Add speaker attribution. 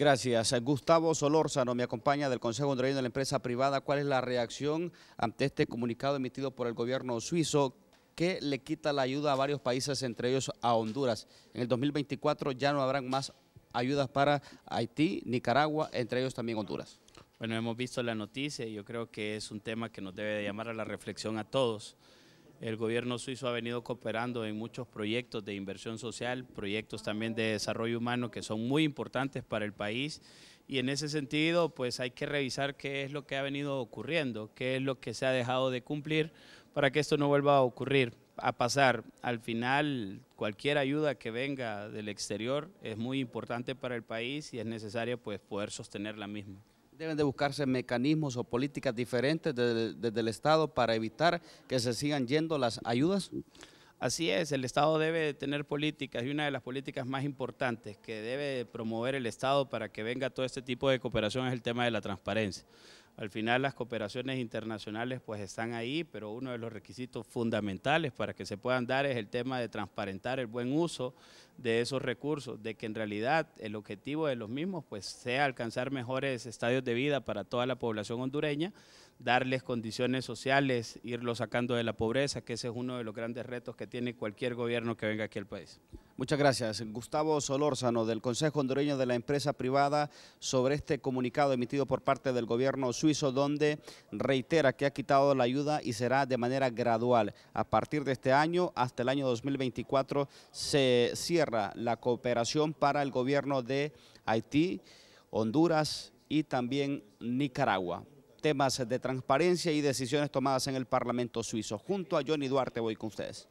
Speaker 1: Gracias. Gustavo Solórzano me acompaña del Consejo Hondureño de la Empresa Privada. ¿Cuál es la reacción ante este comunicado emitido por el gobierno suizo que le quita la ayuda a varios países, entre ellos a Honduras? En el 2024 ya no habrán más ayudas para Haití, Nicaragua, entre ellos también Honduras. Bueno, hemos visto la noticia
Speaker 2: y yo creo que es un tema que nos debe llamar a la reflexión a todos. El gobierno suizo ha venido cooperando en muchos proyectos de inversión social, proyectos también de desarrollo humano que son muy importantes para el país y en ese sentido pues hay que revisar qué es lo que ha venido ocurriendo, qué es lo que se ha dejado de cumplir para que esto no vuelva a ocurrir, a pasar. Al final cualquier ayuda que venga del exterior es muy importante para el país y es necesario pues poder sostener la misma.
Speaker 1: Deben de buscarse mecanismos o políticas diferentes desde, el Estado para evitar que se sigan yendo las ayudas. Así es, el Estado debe tener políticas y una de las políticas más importantes que debe
Speaker 2: promover el Estado para que venga todo este tipo de cooperación es el tema de la transparencia. Al final las cooperaciones internacionales pues están ahí, pero uno de los requisitos fundamentales para que se puedan dar es el tema de transparentar el buen uso de esos recursos, de que en realidad el objetivo de los mismos pues sea alcanzar mejores estadios de vida para toda la población hondureña, darles condiciones sociales, irlos sacando de la pobreza, que ese es uno de los grandes retos que tiene cualquier gobierno que venga aquí al país.
Speaker 1: Muchas gracias. Gustavo Solórzano, del Consejo Hondureño de la Empresa Privada, sobre este comunicado emitido por parte del gobierno suizo, donde reitera que ha quitado la ayuda y será de manera gradual. A partir de este año hasta el año 2024 se cierra la cooperación para el gobierno de Haití, Honduras y también Nicaragua. Temas de transparencia y decisiones tomadas en el Parlamento suizo. Junto a Johnny Duarte voy con ustedes.